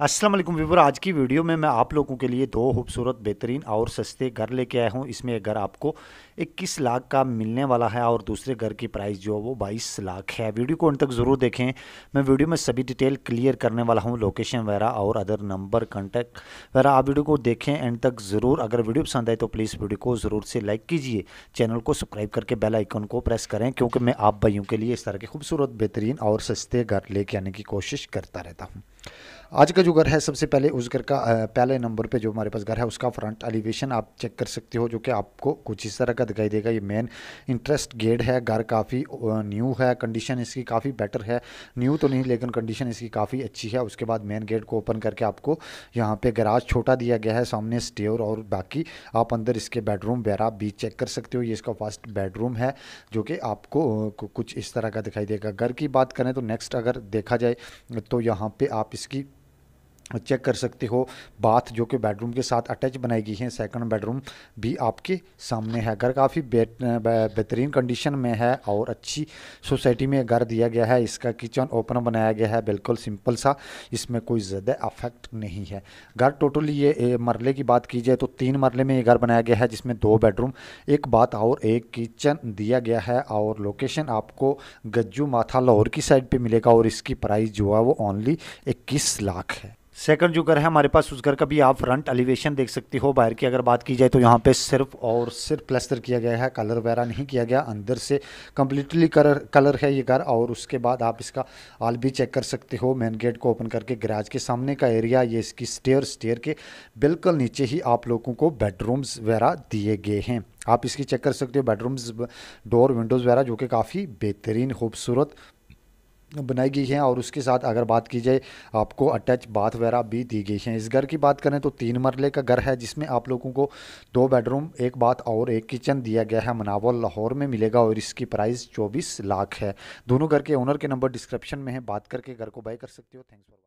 असलम विवर आज की वीडियो में मैं आप लोगों के लिए दो खूबसूरत बेहतरीन और सस्ते घर लेके आया हूँ इसमें एक घर आपको 21 लाख का मिलने वाला है और दूसरे घर की प्राइस जो है वो 22 लाख है वीडियो को अंत तक ज़रूर देखें मैं वीडियो में सभी डिटेल क्लियर करने वाला हूँ लोकेशन वगैरह और अदर नंबर कॉन्टैक्ट वगैरह आप वीडियो को देखें एंड तक ज़रूर अगर वीडियो पसंद आए तो प्लीज़ वीडियो को ज़रूर से लाइक कीजिए चैनल को सब्सक्राइब करके बेल आइकन को प्रेस करें क्योंकि मैं आप भाइयों के लिए इस तरह के खूबसूरत बेहतरीन और सस्ते घर लेके आने की कोशिश करता रहता हूँ आज का जो घर है सबसे पहले उस घर का पहले नंबर पे जो हमारे पास घर है उसका फ्रंट एलिवेशन आप चेक कर सकते हो जो कि आपको कुछ इस तरह का दिखाई देगा ये मेन इंटरेस्ट गेट है घर काफ़ी न्यू है कंडीशन इसकी काफ़ी बेटर है न्यू तो नहीं लेकिन कंडीशन इसकी काफ़ी अच्छी है उसके बाद मेन गेट को ओपन करके आपको यहाँ पर गराज छोटा दिया गया है सामने स्टेयर और बाकी आप अंदर इसके बेडरूम वगैरह भी चेक कर सकते हो ये इसका फर्स्ट बेडरूम है जो कि आपको कुछ इस तरह का दिखाई देगा घर की बात करें तो नेक्स्ट अगर देखा जाए तो यहाँ पर आप qui चेक कर सकते हो बाथ जो कि बेडरूम के साथ अटैच बनाई गई है सेकंड बेडरूम भी आपके सामने है घर काफ़ी बेहतरीन कंडीशन में है और अच्छी सोसाइटी में घर दिया गया है इसका किचन ओपन बनाया गया है बिल्कुल सिंपल सा इसमें कोई ज़्यादा अफेक्ट नहीं है घर टोटली ये मरले की बात की जाए तो तीन मरले में ये घर बनाया गया है जिसमें दो बेडरूम एक बाथ और एक किचन दिया गया है और लोकेशन आपको गज्जू माथा लाहौर की साइड पर मिलेगा और इसकी प्राइस जो है वो ओनली इक्कीस लाख है सेकंड जो घर है हमारे पास उस घर का भी आप फ्रंट एलिवेशन देख सकते हो बाहर की अगर बात की जाए तो यहाँ पे सिर्फ और सिर्फ प्लस्तर किया गया है कलर वगैरह नहीं किया गया अंदर से कम्प्लीटली कलर कलर है ये घर और उसके बाद आप इसका आल भी चेक कर सकते हो मेन गेट को ओपन करके गराज के सामने का एरिया ये इसकी स्टेयर स्टेयर के बिल्कुल नीचे ही आप लोगों को बेडरूम्स वगैरह दिए गए हैं आप इसकी चेक कर सकते हो बेडरूम्स डोर विंडोज़ वगैरह जो कि काफ़ी बेहतरीन खूबसूरत बनाई गई हैं और उसके साथ अगर बात की जाए आपको अटैच बाथ वगैरह भी दी गई हैं इस घर की बात करें तो तीन मरले का घर है जिसमें आप लोगों को दो बेडरूम एक बाथ और एक किचन दिया गया है मनावर लाहौर में मिलेगा और इसकी प्राइस चौबीस लाख है दोनों घर के ओनर के नंबर डिस्क्रिप्शन में है बात करके घर को बाय कर सकते हो थैंक्स